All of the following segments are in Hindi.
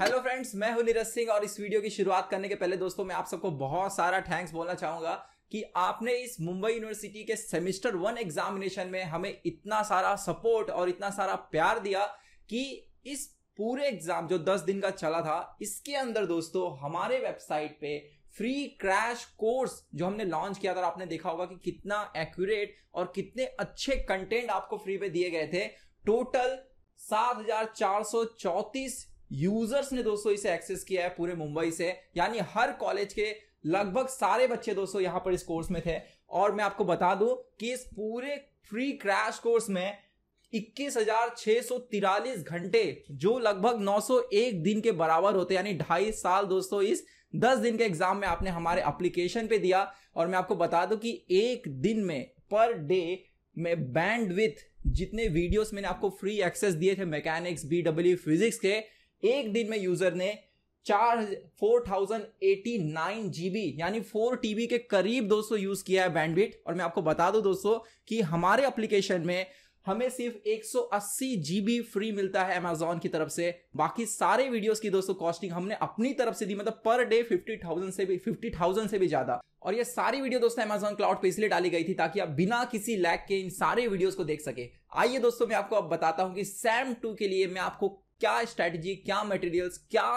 हेलो फ्रेंड्स मैं हूं नीरज सिंह और इस वीडियो की शुरुआत करने के पहले दोस्तों मैं आप सबको बहुत सारा थैंक्स बोलना चाहूंगा कि आपने इस मुंबई यूनिवर्सिटी के सेमिस्टर वन एग्जामिनेशन में हमें इतना सारा सपोर्ट और इतना सारा प्यार दिया कि इस पूरे एग्जाम जो 10 दिन का चला था इसके अंदर दोस्तों हमारे वेबसाइट पे फ्री क्रैश कोर्स जो हमने लॉन्च किया था आपने देखा होगा कि कितना एक्यूरेट और कितने अच्छे कंटेंट आपको फ्री पे दिए गए थे टोटल सात हजार चार सौ चौतीस यूजर्स ने दोस्तों इसे एक्सेस किया है पूरे मुंबई से यानी हर कॉलेज के लगभग सारे बच्चे दोस्तों यहां पर इस कोर्स में थे और मैं आपको बता दूं कि इस पूरे फ्री क्रैश कोर्स में इक्कीस हजार छह सौ तिरालीस घंटे जो लगभग नौ सौ एक दिन के बराबर होते यानी ढाई साल दोस्तों इस दस दिन के एग्जाम में आपने हमारे एप्लीकेशन पे दिया और मैं आपको बता दूं कि एक दिन में पर डे में बैंड विथ जितने वीडियोस मैंने आपको फ्री एक्सेस दिए थे मैकेनिक्स बीडब्ल्यू फिजिक्स के एक दिन में यूजर ने चार four thousand eighty nine GB यानी फोर टीबी के करीब दोस्तों यूज किया है बैंडविट और मैं आपको बता दूं दोस्तों कि हमारे एप्लीकेशन में हमें सिर्फ 180 जीबी फ्री मिलता है अमेजोन की तरफ से बाकी सारे वीडियोस की दोस्तों कॉस्टिंग हमने अपनी तरफ से दी मतलब पर डे 50,000 से भी 50,000 से भी ज्यादा और ये सारी वीडियो दोस्तों अमेजोन क्लाउड पे इसलिए डाली गई थी ताकि आप बिना किसी लैग के इन सारे वीडियोस को देख सके आइए दोस्तों मैं आपको अब बताता हूं कि सैम टू के लिए मैं आपको क्या स्ट्रैटेजी क्या मटेरियल्स क्या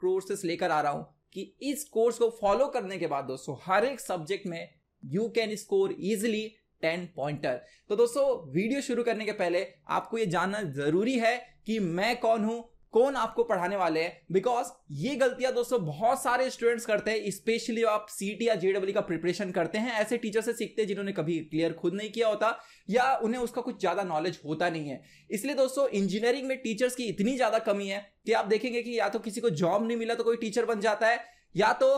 कोर्सेस लेकर आ रहा हूं कि इस कोर्स को फॉलो करने के बाद दोस्तों हर एक सब्जेक्ट में you can score easily ten pointer तो दोस्तों वीडियो शुरू करने के पहले आपको ये जानना जरूरी है कि मैं कौन हूं कौन आपको पढ़ाने वाले हैं बिकॉज ये गलतियां दोस्तों बहुत सारे स्टूडेंट्स करते हैं स्पेशली आप टी या जेडब्ल्यू का प्रिपरेशन करते हैं ऐसे टीचर से सीखते हैं जिन्होंने कभी क्लियर खुद नहीं किया होता या उन्हें उसका कुछ ज्यादा नॉलेज होता नहीं है इसलिए दोस्तों इंजीनियरिंग में टीचर्स की इतनी ज्यादा कमी है कि आप देखेंगे कि या तो किसी को जॉब नहीं मिला तो कोई टीचर बन जाता है या तो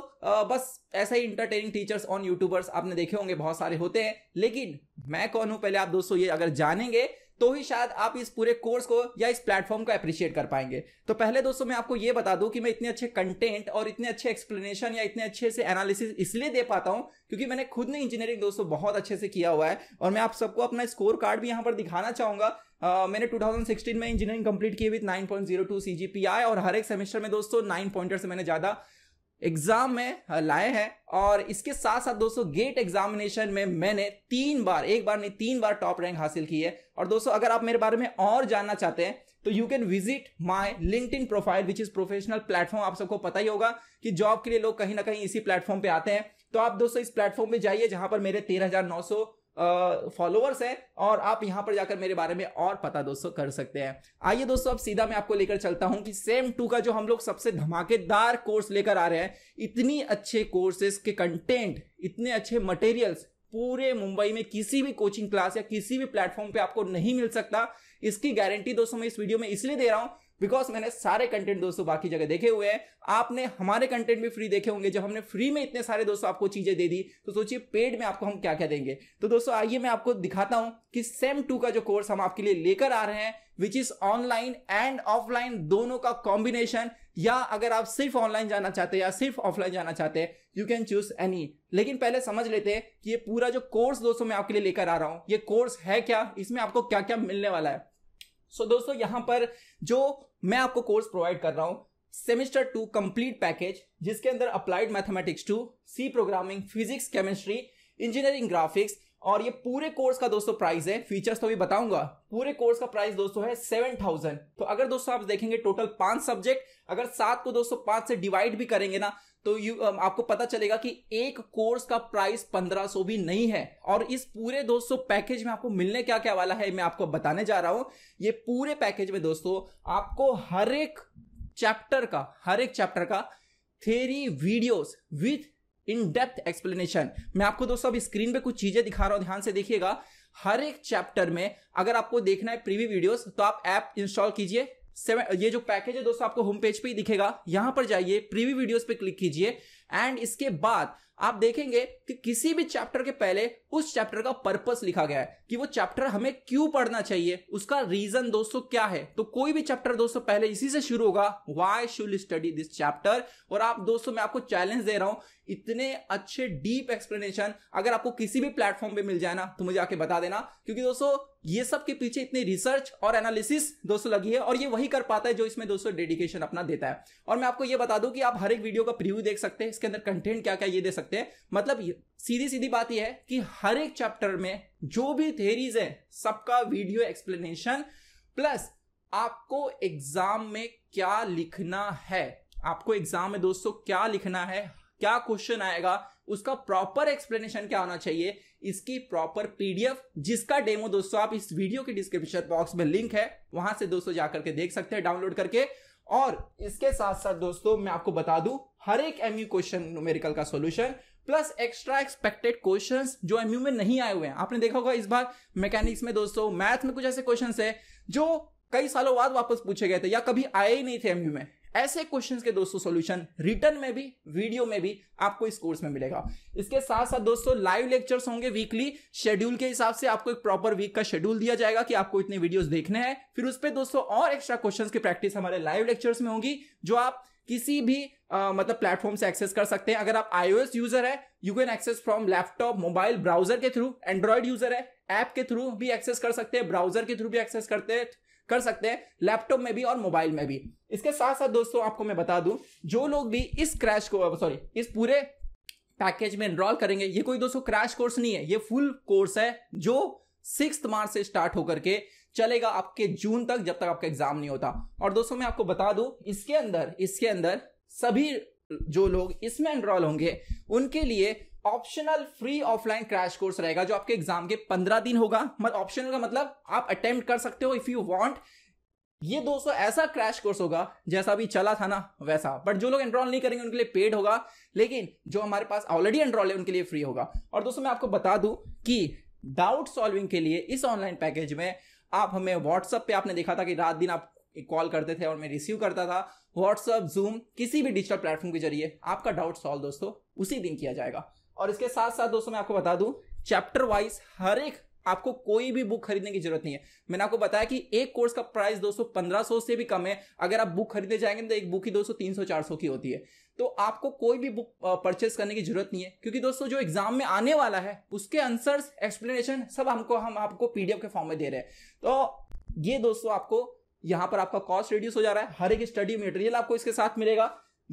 बस ऐसे ही इंटरटेनिंग टीचर्स ऑन यूट्यूबर्स आपने देखे होंगे बहुत सारे होते हैं लेकिन मैं कौन हूं पहले आप दोस्तों ये अगर जानेंगे तो ही शायद आप इस पूरे कोर्स को या इस प्लेटफॉर्म को अप्रिशिएट कर पाएंगे तो पहले दोस्तों मैं आपको ये बता दूं कि मैं इतने अच्छे कंटेंट और इतने अच्छे एक्सप्लेनेशन या इतने अच्छे से एनालिसिस इसलिए दे पाता हूं क्योंकि मैंने खुद ने इंजीनियरिंग दोस्तों बहुत अच्छे से किया हुआ है और मैं आप सबको अपना स्कोर कार्ड भी यहां पर दिखाना चाहूंगा Uh, मैंने 2016 में इंजीनियरिंग कंप्लीट की विद 9.02 सीजीपीआई और हर एक सेमेस्टर में दोस्तों नाइन पॉइंटर से मैंने ज्यादा एग्जाम में हाँ, लाए हैं और इसके साथ साथ दोस्तों गेट एग्जामिनेशन में मैंने तीन बार एक बार नहीं तीन बार टॉप रैंक हासिल की है और दोस्तों अगर आप मेरे बारे में और जानना चाहते हैं तो you can visit my LinkedIn profile which is professional platform आप सबको पता ही होगा कि जॉब के लिए लोग कहीं ना कहीं इसी प्लेटफॉर्म पे आते हैं तो आप दोस्तों इस प्लेटफॉर्म पे जाइए जहां पर मेरे तेरह हजार नौ सौ फॉलोअर्स हैं और आप यहां पर जाकर मेरे बारे में और पता दोस्तों कर सकते हैं आइए दोस्तों अब सीधा मैं आपको लेकर चलता हूं कि सेम टू का जो हम लोग सबसे धमाकेदार कोर्स लेकर आ रहे हैं इतनी अच्छे कोर्सेज के कंटेंट इतने अच्छे मटेरियल्स पूरे मुंबई में किसी भी कोचिंग क्लास या किसी भी प्लेटफॉर्म पे आपको नहीं मिल सकता इसकी गारंटी दोस्तों मैं इस वीडियो में इसलिए दे रहा हूं बिकॉज मैंने सारे कंटेंट दोस्तों बाकी जगह देखे हुए हैं आपने हमारे कंटेंट भी फ्री देखे होंगे जब हमने फ्री में इतने सारे दोस्तों आपको चीजें दे दी तो सोचिए पेड में आपको हम क्या क्या देंगे तो दोस्तों आइए मैं आपको दिखाता हूं कि सेम टू का जो कोर्स हम आपके लिए लेकर आ रहे हैं which is online and offline दोनों का कॉम्बिनेशन या अगर आप सिर्फ ऑनलाइन जाना चाहते हैं या सिर्फ ऑफलाइन जाना चाहते हैं यू कैन चूज एनी लेकिन पहले समझ लेते हैं कि ये पूरा जो कोर्स दोस्तों मैं आपके लिए लेकर आ रहा हूं ये कोर्स है क्या इसमें आपको क्या क्या मिलने वाला है सो so, दोस्तों यहां पर जो मैं आपको कोर्स प्रोवाइड कर रहा हूं सेमेस्टर टू कंप्लीट पैकेज जिसके अंदर applied mathematics two C programming physics chemistry engineering graphics और ये पूरे कोर्स का दोस्तों प्राइस है फीचर्स तो भी बताऊंगा पूरे कोर्स का प्राइस दोस्तों है सेवन थाउजेंड तो अगर दोस्तों आप देखेंगे टोटल पांच सब्जेक्ट अगर सात को दोस्तों पांच से डिवाइड भी करेंगे ना तो यू um, आपको पता चलेगा कि एक कोर्स का प्राइस पंद्रह सौ भी नहीं है और इस पूरे दोस्तों पैकेज में आपको मिलने क्या क्या वाला है मैं आपको बताने जा रहा हूं ये पूरे पैकेज में दोस्तों आपको हर एक चैप्टर का हर एक चैप्टर का theory videos with in depth explanation मैं आपको दोस्तों अभी स्क्रीन पे कुछ चीजें दिखा रहा हूं ध्यान से देखिएगा हर एक चैप्टर में अगर आपको देखना है प्रीवी वीडियोस तो आप ऐप इंस्टॉल कीजिए ये जो पैकेज है दोस्तों आपको होम पेज पे ही दिखेगा यहां पर जाइए प्रीवी वीडियोस पे क्लिक कीजिए एंड इसके बाद आप देखेंगे कि किसी भी चैप्टर के पहले उस चैप्टर का पर्पस लिखा गया है कि वो चैप्टर हमें क्यों पढ़ना चाहिए उसका रीजन दोस्तों क्या है तो कोई भी चैप्टर दोस्तों पहले इसी से शुरू होगा why should study this chapter और आप दोस्तों मैं आपको चैलेंज दे रहा हूं इतने अच्छे डीप एक्सप्लेनेशन अगर आपको किसी भी प्लेटफॉर्म पे मिल जाए ना तो मुझे आके बता देना क्योंकि दोस्तों ये सब के पीछे इतनी रिसर्च और एनालिसिस दोस्तों लगी है और ये वही कर पाता है जो इसमें दोस्तों डेडिकेशन अपना देता है और मैं आपको ये बता दूं कि आप हर एक वीडियो का प्रीव्यू देख सकते हैं इसके अंदर कंटेंट क्या क्या ये दे सकते हैं मतलब सीधी सीधी बात यह है कि हर एक चैप्टर में जो भी थेरीज है सबका वीडियो एक्सप्लेनेशन प्लस आपको एग्जाम में क्या लिखना है आपको एग्जाम में दोस्तों क्या लिखना है क्या क्वेश्चन आएगा उसका प्रॉपर एक्सप्लेनेशन क्या होना चाहिए इसकी प्रॉपर पीडीएफ जिसका डेमो दोस्तों आप इस वीडियो के डिस्क्रिप्शन बॉक्स में लिंक है वहां से दोस्तों जाकर के देख सकते हैं डाउनलोड करके और इसके साथ साथ दोस्तों मैं आपको बता दूं हर एक एमयू क्वेश्चन न्यूमेरिकल का solution plus extra expected questions जो एमयू में नहीं आए हुए हैं आपने देखा होगा इस बार मैकेनिक्स में दोस्तों मैथ में कुछ ऐसे क्वेश्चंस है जो कई सालों बाद वापस पूछे गए थे या कभी आए ही नहीं थे एमयू में ऐसे क्वेश्चंस के दोस्तों सॉल्यूशन रिटर्न में भी वीडियो में भी आपको इस कोर्स में मिलेगा इसके साथ साथ दोस्तों लाइव लेक्चर्स होंगे वीकली शेड्यूल के हिसाब से आपको एक प्रॉपर वीक का शेड्यूल दिया जाएगा कि आपको इतने वीडियोस देखने हैं फिर उस पर दोस्तों और एक्स्ट्रा क्वेश्चन की प्रैक्टिस हमारे लाइव लेक्चर्स में होंगी जो आप किसी भी आ, मतलब प्लेटफॉर्म से एक्सेस कर सकते हैं अगर आप आईओएस यूजर है you can access from laptop mobile browser के थ्रू एंड्रॉइड यूजर है ऐप के थ्रू भी एक्सेस कर सकते हैं ब्राउजर के थ्रू भी एक्सेस करते हैं कर सकते हैं लैपटॉप में भी और मोबाइल में भी इसके साथ साथ दोस्तों आपको मैं बता दूं जो लोग भी इस क्रैश को सॉरी इस पूरे पैकेज में एनरोल करेंगे ये कोई दोस्तों क्रैश कोर्स नहीं है ये फुल कोर्स है जो सिक्स मार्च से स्टार्ट होकर के चलेगा आपके जून तक जब तक आपका एग्जाम नहीं होता और दोस्तों मैं आपको बता दूं इसके अंदर इसके अंदर सभी जो लोग इसमें एनरोल होंगे उनके लिए optional free offline crash course रहेगा जो आपके एग्जाम के पंद्रह दिन होगा मतलब ऑप्शनल का मतलब आप अटेम्प्ट कर सकते हो इफ यू वांट ये दोस्तों ऐसा क्रैश कोर्स होगा जैसा भी चला था ना वैसा बट जो लोग एनरोल नहीं करेंगे उनके लिए पेड होगा लेकिन जो हमारे पास ऑलरेडी एनरोल है उनके लिए फ्री होगा और दोस्तों मैं आपको बता दूं कि डाउट सॉल्विंग के लिए इस ऑनलाइन पैकेज में आप हमें व्हाट्सअप पे आपने देखा था कि रात दिन आप कॉल करते थे और मैं रिसीव करता था व्हाट्सअप जूम किसी भी डिजिटल प्लेटफॉर्म के जरिए आपका डाउट सॉल्व दोस्तों उसी दिन किया जाएगा और इसके साथ साथ दोस्तों मैं आपको बता दूं चैप्टर वाइज हर एक आपको कोई भी बुक खरीदने की जरूरत नहीं है मैंने आपको बताया कि एक कोर्स का प्राइस दोस्तों पंद्रह से भी कम है अगर आप बुक खरीदने जाएंगे तो एक बुक ही दोस्तों तीन सौ चार सौ की होती है तो आपको कोई भी बुक परचेस करने की जरूरत नहीं है क्योंकि दोस्तों जो एग्जाम में आने वाला है उसके आंसर्स एक्सप्लेनेशन सब हमको हम आपको पीडीएफ के फॉर्म में दे रहे हैं तो ये दोस्तों आपको यहां पर आपका कॉस्ट रिड्यूस हो जा रहा है हर एक स्टडी मटेरियल आपको इसके साथ मिलेगा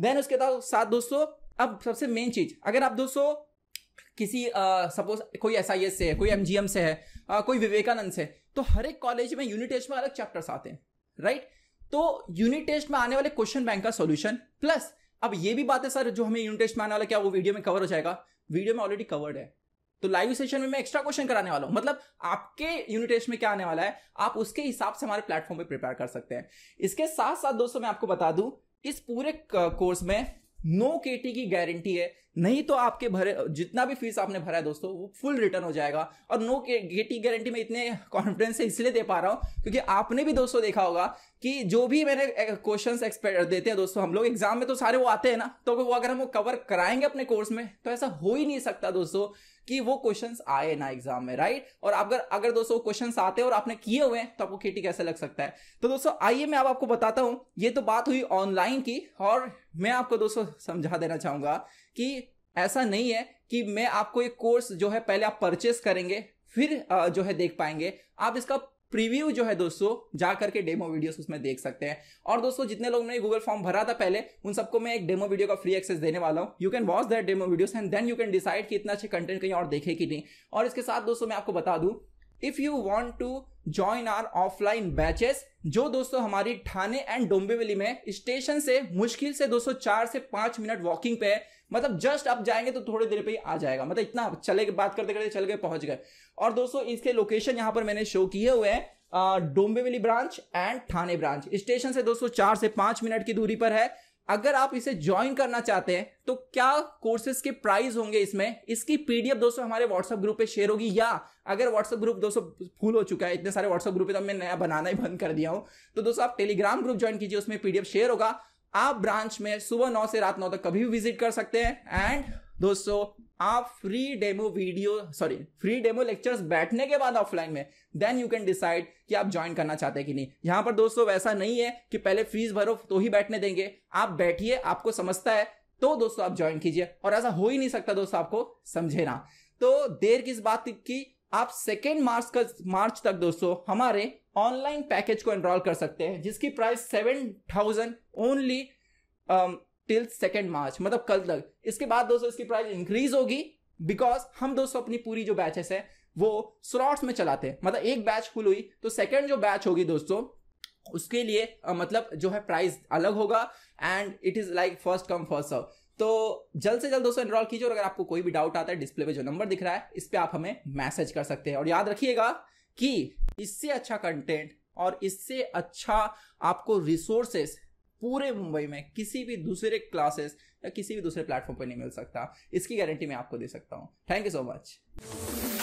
देन उसके साथ दोस्तों अब सबसे मेन चीज अगर आप दोस्तों किसी सपोज कोई एस आई एस से है कोई एम जी एम से है uh, कोई विवेकानंद से तो हर एक कॉलेज में यूनिट टेस्ट में अलग चैप्टर्स आते हैं राइट right? तो यूनिट टेस्ट में आने वाले क्वेश्चन बैंक का सोल्यूशन प्लस अब ये भी बात है सर जो हमें यूनिट टेस्ट में आने वाला क्या वो वीडियो में कवर हो जाएगा वीडियो में ऑलरेडी कवर्ड है तो लाइव सेशन में मैं एक्स्ट्रा क्वेश्चन कराने वाला हूं मतलब आपके यूनिट टेस्ट में क्या आने वाला है आप उसके हिसाब से हमारे प्लेटफॉर्म पर प्रिपेयर कर सकते हैं इसके साथ साथ दोस्तों मैं आपको बता दूं इस पूरे कोर्स में नो के की गारंटी है नहीं तो आपके भरे जितना भी फीस आपने भरा है दोस्तों वो फुल रिटर्न हो जाएगा और नो के टी गारंटी में इतने कॉन्फिडेंस से इसलिए दे पा रहा हूं क्योंकि आपने भी दोस्तों देखा होगा कि जो भी मैंने क्वेश्चंस एक्सपेक्ट देते हैं दोस्तों हम लोग एग्जाम में तो सारे वो आते हैं ना तो वो अगर हम वो कवर कराएंगे अपने कोर्स में तो ऐसा हो ही नहीं सकता दोस्तों कि वो क्वेश्चन आए ना एग्जाम में राइट और अगर अगर दोस्तों क्वेश्चन आते और आपने किए हुए हैं तो आपको खेटी कैसे लग सकता है तो दोस्तों आइए मैं अब आपको बताता हूं ये तो बात हुई ऑनलाइन की और मैं आपको दोस्तों समझा देना चाहूंगा कि ऐसा नहीं है कि मैं आपको एक कोर्स जो है पहले आप परचेस करेंगे फिर जो है देख पाएंगे आप इसका प्रीव्यू जो है दोस्तों जा करके डेमो वीडियोस उसमें देख सकते हैं और दोस्तों जितने लोग ने गूगल फॉर्म भरा था पहले उन सबको मैं एक डेमो वीडियो का फ्री एक्सेस देने वाला हूँ you can watch that demo videos and then you can decide कि इतना अच्छे कंटेंट कहीं और देखे कि नहीं और इसके साथ दोस्तों मैं आपको बता दूँ if you want to join or offline batches जो दोस्तों हमारी ठाणे एंड डोंबिवली में स्टेशन से मुश्किल से दोस्तों चार से पांच मिनट वॉकिंग पे है मतलब जस्ट आप जाएंगे तो थोड़ी देर पे ही आ जाएगा मतलब इतना चले के बात करते करते चल गए पहुंच गए और दोस्तों इसके लोकेशन यहां पर मैंने शो किए हुए हैं Dombivli branch and Thane branch station से दोस्तों चार से पांच मिनट की दूरी पर है अगर आप इसे ज्वाइन करना चाहते हैं तो क्या कोर्सेज के प्राइस होंगे इसमें इसकी पीडीएफ दोस्तों हमारे व्हाट्सएप ग्रुप पे शेयर होगी या अगर व्हाट्सएप ग्रुप दोस्तों फुल हो चुका है इतने सारे व्हाट्सएप ग्रुप तो मैं नया बनाना ही बंद कर दिया हूं तो दोस्तों आप टेलीग्राम ग्रुप ज्वाइन कीजिए उसमें पीडीएफ शेयर होगा आप ब्रांच में सुबह नौ से रात नौ तक कभी भी विजिट कर सकते हैं एंड दोस्तों आप free demo video sorry free demo lectures बैठने के बाद ऑफलाइन में देन यू कैन डिसाइड कि आप ज्वाइन करना चाहते हैं कि नहीं यहां पर दोस्तों वैसा नहीं है कि पहले फीस भरो तो ही बैठने देंगे आप बैठिए आपको समझता है तो दोस्तों आप ज्वाइन कीजिए और ऐसा हो ही नहीं सकता दोस्तों आपको समझे ना तो देर किस बात की आप सेकेंड मार्च का मार्च तक दोस्तों हमारे ऑनलाइन पैकेज को एनरोल कर सकते हैं जिसकी price seven thousand only till second March मतलब कल तक इसके बाद दोस्तों इसकी प्राइस इंक्रीज होगी बिकॉज हम दोस्तों अपनी पूरी जो बैचेस है वो स्लॉट्स में चलाते हैं मतलब एक बैच फुल हुई तो सेकेंड जो बैच होगी दोस्तों उसके लिए आ, मतलब जो है प्राइस अलग होगा and it is like first come first serve तो जल्द से जल्द दोस्तों एनरोल कीजिए और अगर आपको कोई भी डाउट आता है डिस्प्ले पे जो नंबर दिख रहा है इस पर आप हमें मैसेज कर सकते हैं और याद रखिएगा कि इससे अच्छा कंटेंट और इससे अच्छा आपको रिसोर्सेस पूरे मुंबई में किसी भी दूसरे क्लासेस या किसी भी दूसरे प्लेटफॉर्म पर नहीं मिल सकता इसकी गारंटी मैं आपको दे सकता हूँ थैंक यू सो मच